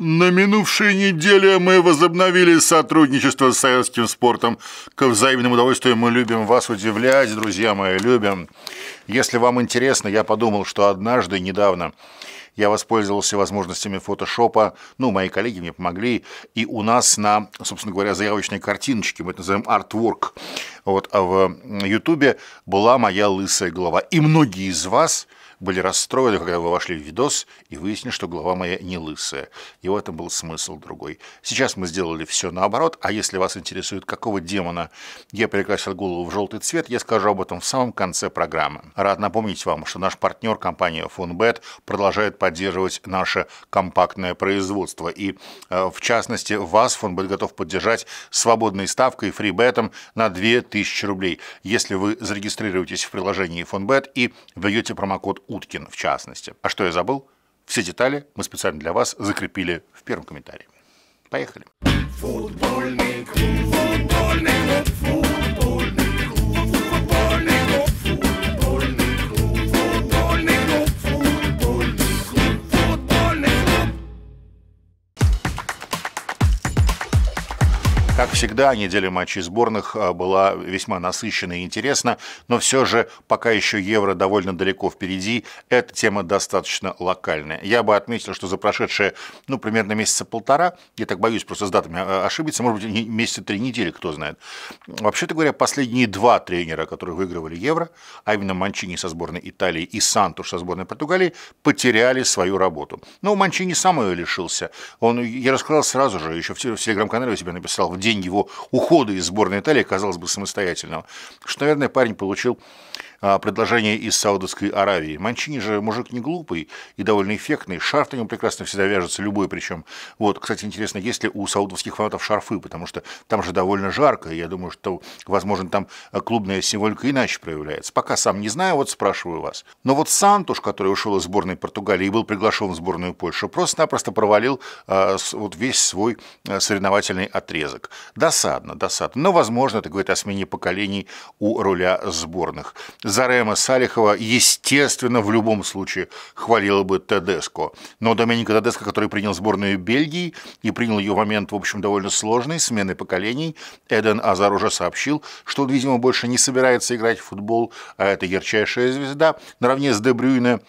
На минувшей неделе мы возобновили сотрудничество с советским спортом. К взаимному удовольствию мы любим вас удивлять, друзья мои, любим. Если вам интересно, я подумал, что однажды, недавно, я воспользовался возможностями фотошопа, ну, мои коллеги мне помогли, и у нас на, собственно говоря, заявочной картиночке, мы это называем артворк, вот, а в Ютубе была моя лысая голова. И многие из вас были расстроены, когда вы вошли в видос и выяснили, что голова моя не лысая. И в этом был смысл другой. Сейчас мы сделали все наоборот, а если вас интересует, какого демона я перекрасил голову в желтый цвет, я скажу об этом в самом конце программы. Рад напомнить вам, что наш партнер, компания FunBet, продолжает поддерживать наше компактное производство. И, э, в частности, вас FunBet готов поддержать свободной ставкой, фрибетом на 2000 рублей, если вы зарегистрируетесь в приложении FunBet и введете промокод Уткин в частности. А что я забыл? Все детали мы специально для вас закрепили в первом комментарии. Поехали. Футбольный клуб, футбольный клуб, футбольный Как всегда, неделя матчей сборных а, была весьма насыщена и интересна, но все же пока еще Евро довольно далеко впереди, эта тема достаточно локальная. Я бы отметил, что за прошедшие, ну, примерно месяца полтора, я так боюсь просто с датами а, ошибиться, может быть, месяца три недели, кто знает. Вообще-то говоря, последние два тренера, которые выигрывали Евро, а именно Манчини со сборной Италии и Сантуш со сборной Португалии, потеряли свою работу. Но Манчини сам ее лишился. Он, я рассказал сразу же, еще в телеграм-канале у себя написал в день день его ухода из сборной Италии, казалось бы, самостоятельного, что, наверное, парень получил а, предложение из Саудовской Аравии. Манчини же мужик не глупый и довольно эффектный. Шарф на нем прекрасно всегда вяжется, любой причем. Вот, кстати, интересно, есть ли у саудовских фанатов шарфы, потому что там же довольно жарко, и я думаю, что, возможно, там а, клубная символика иначе проявляется. Пока сам не знаю, вот спрашиваю вас. Но вот Сантуш, который ушел из сборной Португалии и был приглашен в сборную Польши, просто-напросто провалил э, вот весь свой соревновательный отрезок. Досадно, досадно. Но, возможно, это говорит о смене поколений у руля сборных. Зарема Салихова, естественно, в любом случае хвалила бы Тедеско. Но доминика Тедеско, который принял сборную Бельгии и принял ее в момент, в общем, довольно сложной смены поколений, Эден Азар уже сообщил, что он, видимо, больше не собирается играть в футбол, а это ярчайшая звезда, наравне с Дебрюйне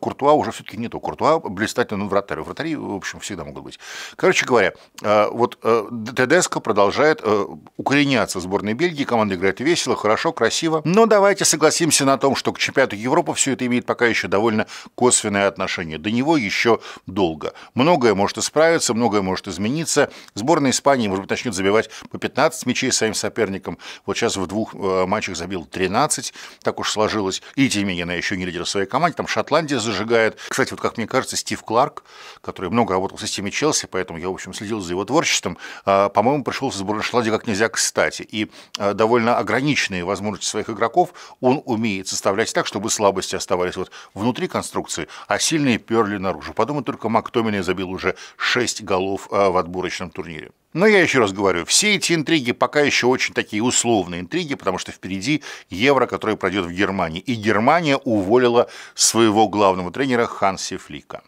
Куртуа уже все-таки нету. Куртуа блистательный ну, вратарь. Вратари, в общем, всегда могут быть. Короче говоря, э, вот э, Тедеско продолжает э, укореняться в сборной Бельгии. Команда играет весело, хорошо, красиво. Но давайте согласимся на том, что к чемпионату Европы все это имеет пока еще довольно косвенное отношение. До него еще долго. Многое может исправиться, многое может измениться. Сборная Испании, может быть, начнет забивать по 15 мячей своим соперникам. Вот сейчас в двух матчах забил 13. Так уж сложилось. И тем не менее, она еще не лидер своей команды, Там Шотландия Голландия зажигает. Кстати, вот как мне кажется, Стив Кларк, который много работал в системе Челси, поэтому я, в общем, следил за его творчеством, а, по-моему, пришел в сборную Шотландии как нельзя кстати. И а, довольно ограниченные возможности своих игроков он умеет составлять так, чтобы слабости оставались вот внутри конструкции, а сильные перли наружу. Подумай, только Мактомина забил уже 6 голов а, в отборочном турнире. Но я еще раз говорю, все эти интриги пока еще очень такие условные интриги, потому что впереди евро, который пройдет в Германии. И Германия уволила своего главного тренера Ханси Флика.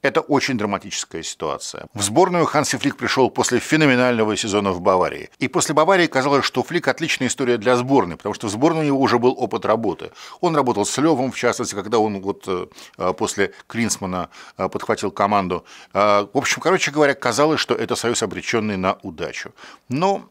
Это очень драматическая ситуация. В сборную Ханси Флик пришел после феноменального сезона в Баварии. И после Баварии казалось, что Флик отличная история для сборной, потому что в сборной у него уже был опыт работы. Он работал с Левом, в частности, когда он вот э, э, после Клинсмана э, подхватил команду. В общем, короче говоря, казалось, что это союз обреченный на удачу. Но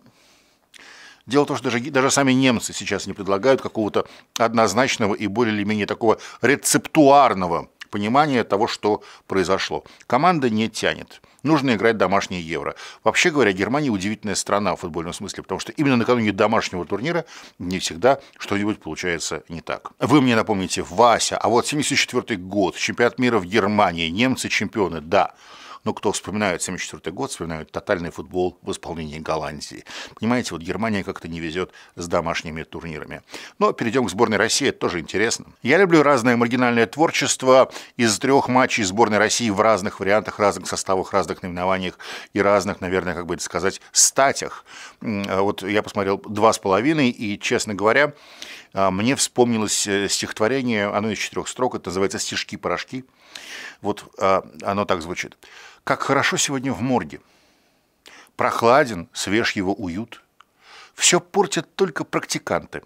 Дело в том, что даже, даже сами немцы сейчас не предлагают какого-то однозначного и более или менее такого рецептуарного понимание того, что произошло. Команда не тянет. Нужно играть домашнее евро. Вообще говоря, Германия удивительная страна в футбольном смысле, потому что именно накануне домашнего турнира не всегда что-нибудь получается не так. Вы мне напомните, Вася, а вот 74 год, чемпионат мира в Германии, немцы чемпионы, да. Но кто вспоминает 1974 год, вспоминает тотальный футбол в исполнении Голландии. Понимаете, вот Германия как-то не везет с домашними турнирами. Но перейдем к сборной России, это тоже интересно. Я люблю разное маргинальное творчество из трех матчей сборной России в разных вариантах, разных составах, разных наименованиях и разных, наверное, как бы это сказать, статях. А вот я посмотрел два с половиной, и, честно говоря, а, мне вспомнилось э, стихотворение, оно из четырех строк, это называется «Стишки-порошки». Вот а, оно так звучит. Как хорошо сегодня в морге. Прохладен, свеж его уют. Все портят только практиканты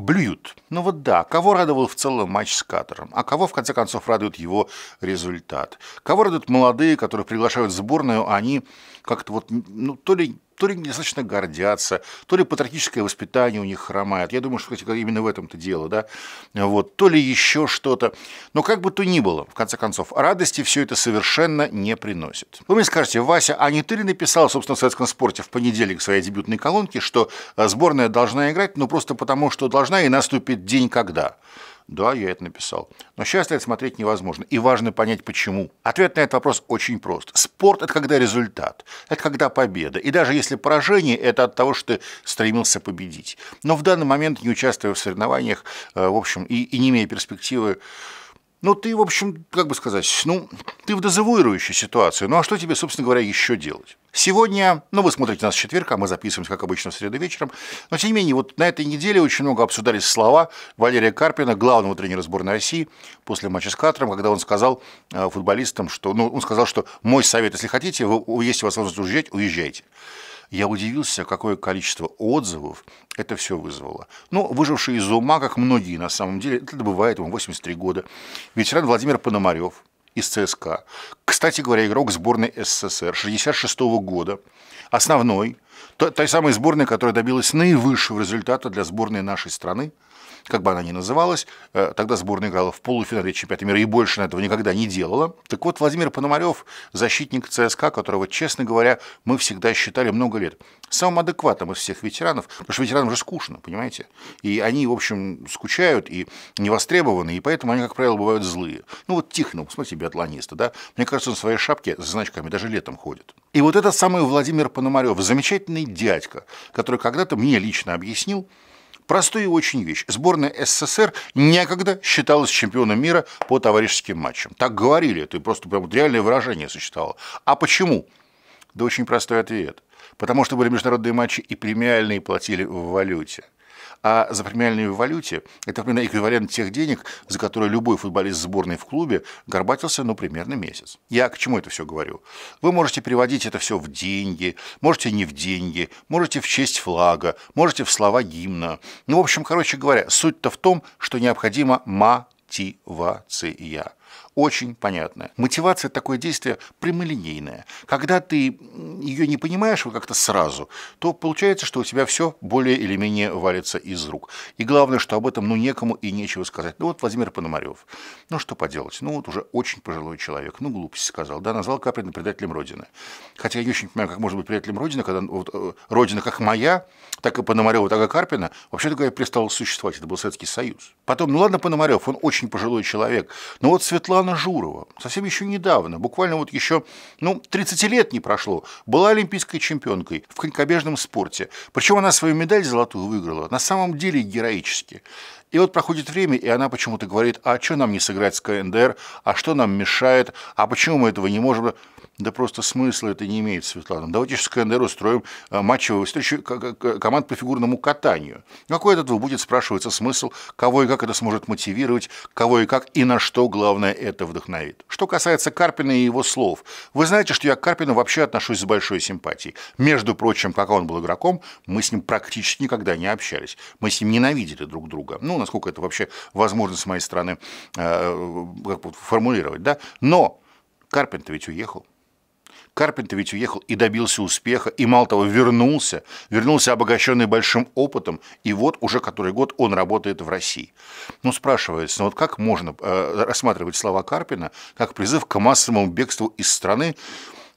блюют. Ну вот да, кого радовал в целом матч с Катаром, а кого в конце концов радует его результат. Кого радуют молодые, которых приглашают в сборную, а они как-то вот, ну то ли то ли недостаточно гордятся, то ли патриотическое воспитание у них хромает. Я думаю, что кстати, именно в этом-то дело, да. Вот, то ли еще что-то. Но как бы то ни было, в конце концов, радости все это совершенно не приносит. Вы мне скажете, Вася, а не ты ли написал, собственно, в советском спорте в понедельник своей дебютной колонке, что сборная должна играть, ну просто потому, что должна должна, и наступит день, когда. Да, я это написал. Но счастье это смотреть невозможно. И важно понять, почему. Ответ на этот вопрос очень прост. Спорт – это когда результат, это когда победа. И даже если поражение – это от того, что ты стремился победить. Но в данный момент, не участвуя в соревнованиях, э, в общем, и, и не имея перспективы, ну, ты, в общем, как бы сказать, ну, ты в дозавуирующей ситуации. Ну, а что тебе, собственно говоря, еще делать? Сегодня, ну вы смотрите нас в четверг, а мы записываемся, как обычно, в среду вечером, но тем не менее, вот на этой неделе очень много обсуждались слова Валерия Карпина, главного тренера сборной России, после матча с Катаром, когда он сказал э, футболистам, что, ну, он сказал, что мой совет, если хотите, вы, есть возможность уезжать, уезжайте. Я удивился, какое количество отзывов это все вызвало. Ну, выжившие из ума, как многие на самом деле, это бывает, ему 83 года. Ветеран Владимир Пономарев – из ЦСКА. Кстати говоря, игрок сборной СССР 66 года, основной, той самой сборной, которая добилась наивысшего результата для сборной нашей страны как бы она ни называлась. Э, тогда сборная играла в полуфинале чемпионата мира и больше на этого никогда не делала. Так вот, Владимир Пономарев, защитник ЦСКА, которого, честно говоря, мы всегда считали много лет самым адекватным из всех ветеранов, потому что ветеранам же скучно, понимаете? И они, в общем, скучают и не востребованы, и поэтому они, как правило, бывают злые. Ну вот Тихонов, посмотрите, биатлониста, да? Мне кажется, он в своей шапке с значками даже летом ходит. И вот этот самый Владимир Пономарев, замечательный дядька, который когда-то мне лично объяснил, Простую и очень вещь. Сборная СССР некогда считалась чемпионом мира по товарищеским матчам. Так говорили, это просто прям реальное выражение существовало. А почему? Да очень простой ответ. Потому что были международные матчи и премиальные платили в валюте а за премиальной валюте это примерно эквивалент тех денег, за которые любой футболист сборной в клубе горбатился, ну, примерно месяц. Я к чему это все говорю? Вы можете переводить это все в деньги, можете не в деньги, можете в честь флага, можете в слова гимна. Ну, в общем, короче говоря, суть-то в том, что необходима мотивация очень понятная. Мотивация такое действие прямолинейная. Когда ты ее не понимаешь вы как-то сразу, то получается, что у тебя все более или менее валится из рук. И главное, что об этом ну некому и нечего сказать. Ну вот Владимир Пономарев. Ну что поделать, ну вот уже очень пожилой человек. Ну глупость сказал, да, назвал Каприна предателем Родины. Хотя я не очень понимаю, как может быть предателем Родины, когда ну, вот, э, Родина как моя, так и Пономарева, так и Карпина, вообще-то говоря, перестала существовать. Это был Советский Союз. Потом, ну ладно, Пономарев, он очень пожилой человек, но вот Светлана Светлана Журова. Совсем еще недавно, буквально вот еще, ну, 30 лет не прошло, была олимпийской чемпионкой в конькобежном спорте. Причем она свою медаль золотую выиграла на самом деле героически. И вот проходит время, и она почему-то говорит, а что нам не сыграть с КНДР, а что нам мешает, а почему мы этого не можем? Да просто смысла это не имеет, Светлана. Давайте с КНДР устроим э, матчевую встречу команд по фигурному катанию. Какой от этого будет, спрашивается смысл, кого и как это сможет мотивировать, кого и как и на что, главное, это вдохновит. Что касается Карпина и его слов. Вы знаете, что я к Карпину вообще отношусь с большой симпатией. Между прочим, пока он был игроком, мы с ним практически никогда не общались. Мы с ним ненавидели друг друга. Ну, насколько это вообще возможно с моей стороны э, формулировать. Да? Но Карпентович ведь уехал. Карпентер ведь уехал и добился успеха, и мало того, вернулся, вернулся обогащенный большим опытом, и вот уже который год он работает в России. Ну, спрашивается, ну вот как можно э, рассматривать слова Карпина как призыв к массовому бегству из страны,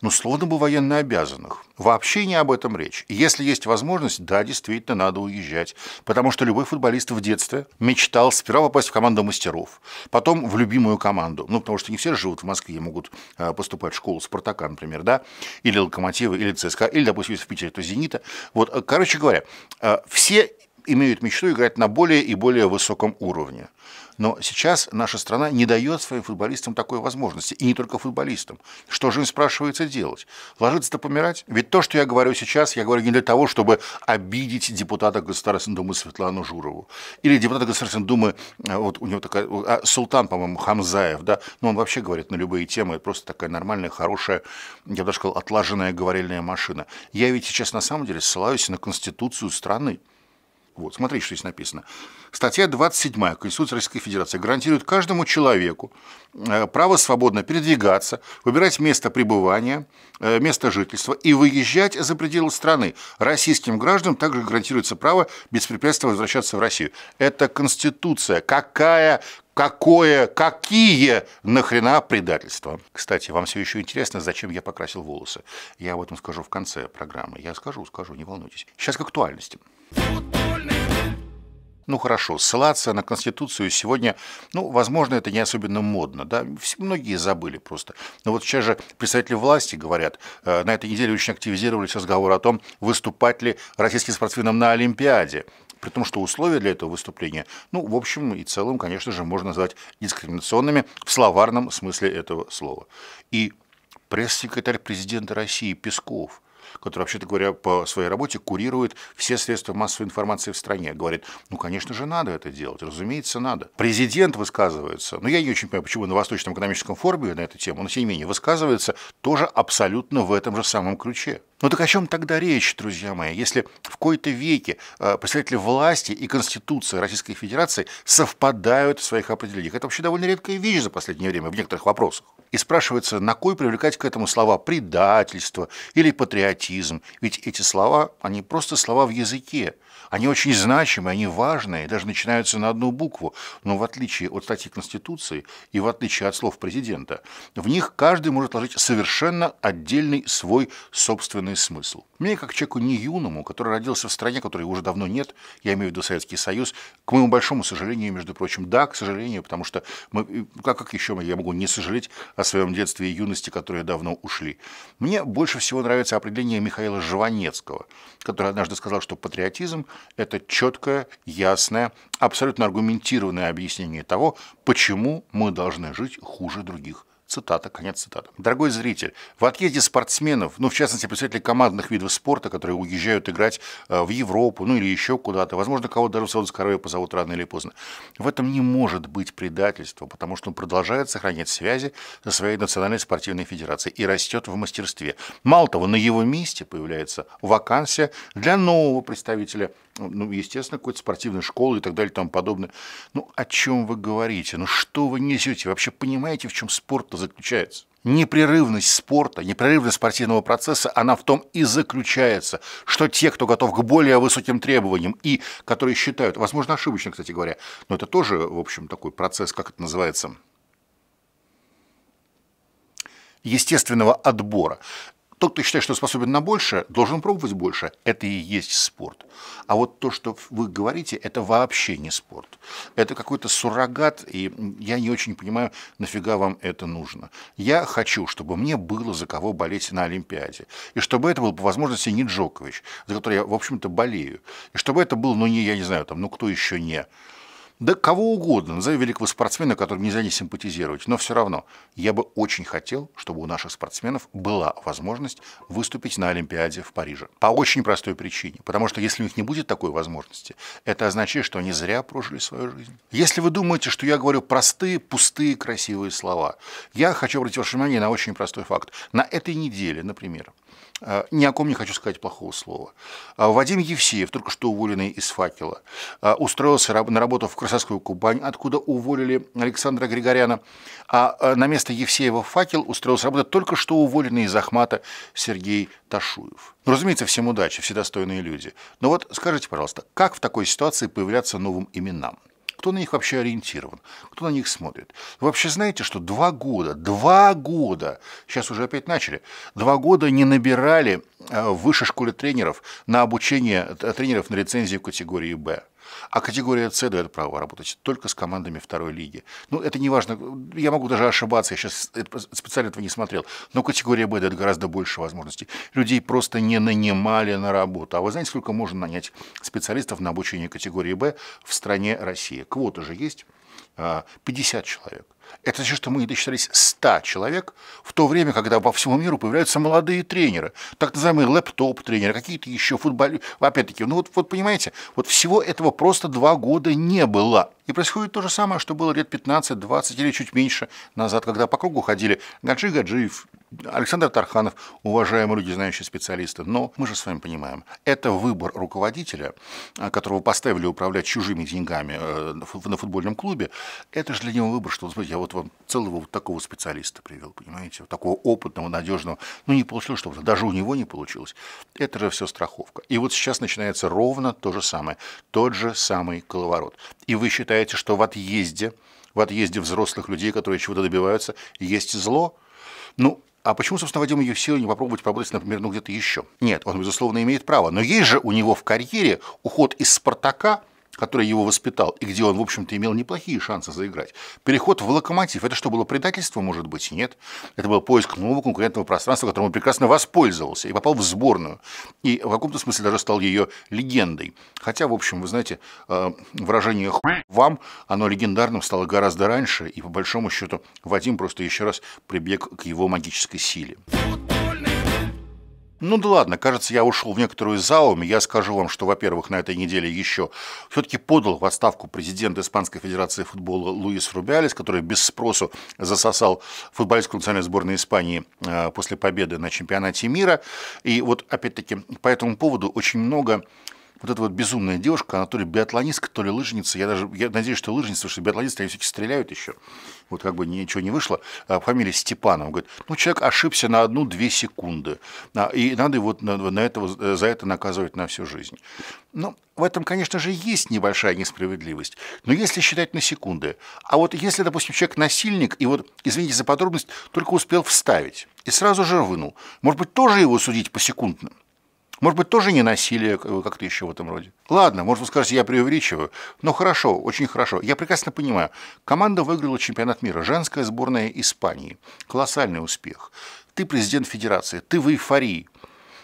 ну, словно бы военно обязанных. Вообще не об этом речь. Если есть возможность, да, действительно, надо уезжать. Потому что любой футболист в детстве мечтал сперва попасть в команду мастеров, потом в любимую команду. Ну, потому что не все живут в Москве, и могут э, поступать в школу «Спартака», например, да, или «Локомотива», или «ЦСКА», или, допустим, если в Питере, то «Зенита». Вот, э, короче говоря, э, все имеют мечту играть на более и более высоком уровне. Но сейчас наша страна не дает своим футболистам такой возможности. И не только футболистам. Что же им спрашивается делать? Ложиться-то помирать? Ведь то, что я говорю сейчас, я говорю не для того, чтобы обидеть депутата Государственной Думы Светлану Журову. Или депутата Государственной Думы, э, вот у него такая, а, Султан, по-моему, Хамзаев, да, но ну, он вообще говорит на любые темы, это просто такая нормальная, хорошая, я бы даже сказал, отлаженная говорильная машина. Я ведь сейчас на самом деле ссылаюсь на Конституцию страны. Вот, смотрите, что здесь написано. Статья 27 Конституции Российской Федерации гарантирует каждому человеку э, право свободно передвигаться, выбирать место пребывания, э, место жительства и выезжать за пределы страны. Российским гражданам также гарантируется право беспрепятственно возвращаться в Россию. Это Конституция. Какая Какое, какие нахрена предательства? Кстати, вам все еще интересно, зачем я покрасил волосы? Я об этом скажу в конце программы. Я скажу, скажу, не волнуйтесь. Сейчас к актуальности. Футбольный ну хорошо, ссылаться на Конституцию сегодня, ну, возможно, это не особенно модно, да, Все, многие забыли просто. Но вот сейчас же представители власти говорят, э, на этой неделе очень активизировались разговоры о том, выступать ли российским спортсменам на Олимпиаде при том, что условия для этого выступления, ну, в общем и целом, конечно же, можно назвать дискриминационными в словарном смысле этого слова. И пресс-секретарь президента России Песков – который, вообще-то говоря, по своей работе курирует все средства массовой информации в стране, говорит, ну, конечно же, надо это делать, разумеется, надо. Президент высказывается, но я не очень понимаю, почему на Восточном экономическом форуме на эту тему, но тем не менее, высказывается тоже абсолютно в этом же самом ключе. Ну так о чем тогда речь, друзья мои, если в кои-то веке э, представители власти и Конституция Российской Федерации совпадают в своих определениях? Это вообще довольно редкая вещь за последнее время в некоторых вопросах. И спрашивается, на кой привлекать к этому слова предательство или патриотизм, патриотизм. Ведь эти слова, они просто слова в языке. Они очень значимые, они важные, даже начинаются на одну букву. Но в отличие от статьи Конституции и в отличие от слов президента, в них каждый может ложить совершенно отдельный свой собственный смысл. Мне, как человеку не юному, который родился в стране, которой уже давно нет, я имею в виду Советский Союз, к моему большому сожалению, между прочим, да, к сожалению, потому что мы, как, как еще я могу не сожалеть о своем детстве и юности, которые давно ушли. Мне больше всего нравится определение мышления Михаила Жванецкого, который однажды сказал, что патриотизм – это четкое, ясное, абсолютно аргументированное объяснение того, почему мы должны жить хуже других Цитата, конец цитаты. Дорогой зритель, в отъезде спортсменов, ну, в частности, представителей командных видов спорта, которые уезжают играть э, в Европу, ну, или еще куда-то, возможно, кого-то даже в Саудовскую Аравию позовут рано или поздно, в этом не может быть предательства, потому что он продолжает сохранять связи со своей национальной спортивной федерацией и растет в мастерстве. Мало того, на его месте появляется вакансия для нового представителя ну, естественно, какой-то спортивной школы и так далее и тому подобное. Ну, о чем вы говорите? Ну, что вы несете? Вообще понимаете, в чем спорт-то заключается. Непрерывность спорта, непрерывность спортивного процесса, она в том и заключается, что те, кто готов к более высоким требованиям и которые считают, возможно, ошибочно, кстати говоря, но это тоже, в общем, такой процесс, как это называется, естественного отбора. Тот, кто считает, что способен на больше, должен пробовать больше. Это и есть спорт. А вот то, что вы говорите, это вообще не спорт. Это какой-то суррогат, и я не очень понимаю, нафига вам это нужно. Я хочу, чтобы мне было за кого болеть на Олимпиаде. И чтобы это был, по возможности, не Джокович, за который я, в общем-то, болею. И чтобы это был, ну, не, я не знаю, там, ну, кто еще не да кого угодно, назови великого спортсмена, которым нельзя не симпатизировать, но все равно я бы очень хотел, чтобы у наших спортсменов была возможность выступить на Олимпиаде в Париже. По очень простой причине, потому что если у них не будет такой возможности, это означает, что они зря прожили свою жизнь. Если вы думаете, что я говорю простые, пустые, красивые слова, я хочу обратить ваше внимание на очень простой факт. На этой неделе, например, а, ни о ком не хочу сказать плохого слова. А, Вадим Евсеев, только что уволенный из «Факела», а, устроился на работу в Красовскую Кубань, откуда уволили Александра Григоряна, а на место Евсеева в «Факел» устроился работать только что уволенный из Ахмата Сергей Ташуев. Ну, разумеется, всем удачи, все достойные люди. Но вот скажите, пожалуйста, как в такой ситуации появляться новым именам? Кто на них вообще ориентирован? Кто на них смотрит? Вы вообще знаете, что два года, два года, сейчас уже опять начали, два года не набирали э, в высшей школе тренеров на обучение э, тренеров на лицензии в категории «Б». А категория С дает право работать только с командами второй лиги. Ну, это не важно. Я могу даже ошибаться, я сейчас специально этого не смотрел. Но категория Б дает гораздо больше возможностей. Людей просто не нанимали на работу. А вы знаете, сколько можно нанять специалистов на обучение категории Б в стране России? Квоты же есть. 50 а, человек. Это значит, что мы досчитались 100 человек, в то время, когда по всему миру появляются молодые тренеры, так называемые лэптоп-тренеры, какие-то еще футболи... Опять-таки, ну вот, вот понимаете, вот всего этого просто два года не было. И происходит то же самое, что было лет 15, 20 или чуть меньше назад, когда по кругу ходили Гаджи Гаджиев, Александр Тарханов, уважаемые люди, знающие специалисты, но мы же с вами понимаем, это выбор руководителя, а, которого поставили управлять чужими деньгами э, на футбольном клубе, это же для него выбор, что, смотрите, я вот вам целого вот такого специалиста привел, понимаете, вот такого опытного, надежного, ну не получилось что даже у него не получилось. Это же все страховка. И вот сейчас начинается ровно то же самое, тот же самый коловорот. И вы считаете, что в отъезде, в отъезде взрослых людей, которые чего-то добиваются, есть зло? Ну, а почему, собственно, Вадим ее силы не попробовать побросить, например, ну где-то еще? Нет, он, безусловно, имеет право. Но есть же у него в карьере уход из «Спартака», который его воспитал, и где он, в общем-то, имел неплохие шансы заиграть. Переход в «Локомотив» – это что, было предательство, может быть? Нет. Это был поиск нового конкурентного пространства, которым он прекрасно воспользовался и попал в сборную. И в каком-то смысле даже стал ее легендой. Хотя, в общем, вы знаете, э, выражение вам», оно легендарным стало гораздо раньше, и по большому счету Вадим просто еще раз прибег к его магической силе. Ну да ладно, кажется, я ушел в некоторую заум, я скажу вам, что, во-первых, на этой неделе еще все-таки подал в отставку президента Испанской Федерации футбола Луис Рубиалес, который без спросу засосал футболистскую национальную сборной Испании э, после победы на чемпионате мира. И вот, опять-таки, по этому поводу очень много вот эта вот безумная девушка, она то ли биатлонистка, то ли лыжница, я даже я надеюсь, что лыжница, потому что биатлонисты они все-таки стреляют еще, вот как бы ничего не вышло, а фамилия Степанова, говорит, ну человек ошибся на одну-две секунды, а, и надо его на, на это за это наказывать на всю жизнь. Ну, в этом, конечно же, есть небольшая несправедливость, но если считать на секунды, а вот если, допустим, человек насильник, и вот, извините за подробность, только успел вставить, и сразу же вынул. Может быть, тоже его судить по секундным? Может быть, тоже не насилие, э, как-то еще в этом роде. Ладно, может, вы скажете, я преувеличиваю. Но хорошо, очень хорошо. Я прекрасно понимаю. Команда выиграла чемпионат мира. Женская сборная Испании. Колоссальный успех. Ты президент федерации, ты в эйфории.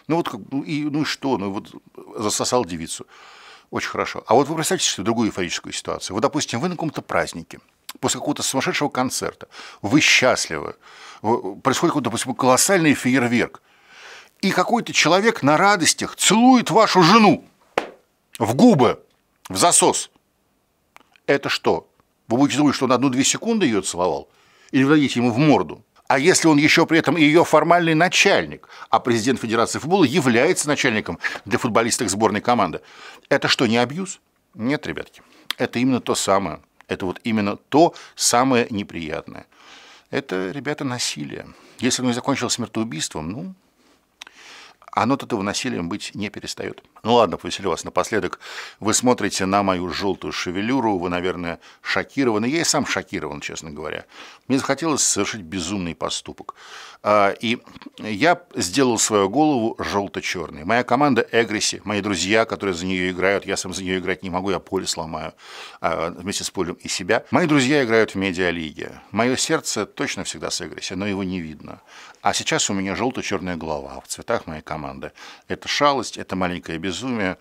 Ну вот, ну, и, ну и что? Ну вот засосал девицу. Очень хорошо. А вот вы представьте себе другую эйфорическую ситуацию. Вот, допустим, вы на каком-то празднике, после какого-то сумасшедшего концерта, вы счастливы, происходит какой-то, допустим, колоссальный фейерверк, и какой-то человек на радостях целует вашу жену в губы, в засос. Это что? Вы будете думать, что он одну-две секунды ее целовал? Или вдадите ему в морду? А если он еще при этом ее формальный начальник, а президент Федерации футбола является начальником для футболистов сборной команды, это что, не абьюз? Нет, ребятки, это именно то самое. Это вот именно то самое неприятное. Это, ребята, насилие. Если оно и закончилось смертоубийством, ну, оно от этого насилием быть не перестает. Ну ладно, повеселю вас напоследок. Вы смотрите на мою желтую шевелюру, вы, наверное, шокированы. Я и сам шокирован, честно говоря. Мне захотелось совершить безумный поступок. А, и я сделал свою голову желто-черной. Моя команда Эгриси, мои друзья, которые за нее играют, я сам за нее играть не могу, я поле сломаю а, вместе с полем и себя. Мои друзья играют в медиалиге. Мое сердце точно всегда с Эгриси, но его не видно. А сейчас у меня желто-черная голова в цветах моей команды. Это шалость, это маленькая безумие безумия,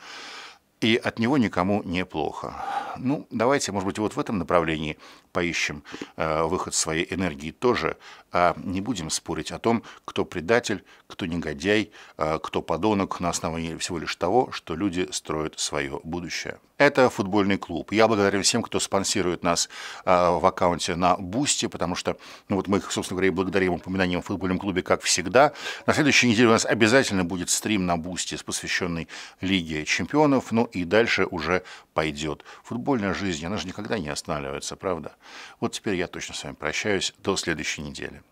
и от него никому неплохо. Ну, давайте, может быть, вот в этом направлении поищем э, выход своей энергии тоже, а не будем спорить о том, кто предатель, кто негодяй, э, кто подонок на основании всего лишь того, что люди строят свое будущее. Это футбольный клуб. Я благодарен всем, кто спонсирует нас э, в аккаунте на Бусти, потому что ну вот мы, собственно говоря, и благодарим упоминанием о футбольном клубе, как всегда. На следующей неделе у нас обязательно будет стрим на Бусти, посвященный Лиге чемпионов, ну и дальше уже пойдет. Футбольная жизнь, она же никогда не останавливается, правда? Вот теперь я точно с вами прощаюсь. До следующей недели.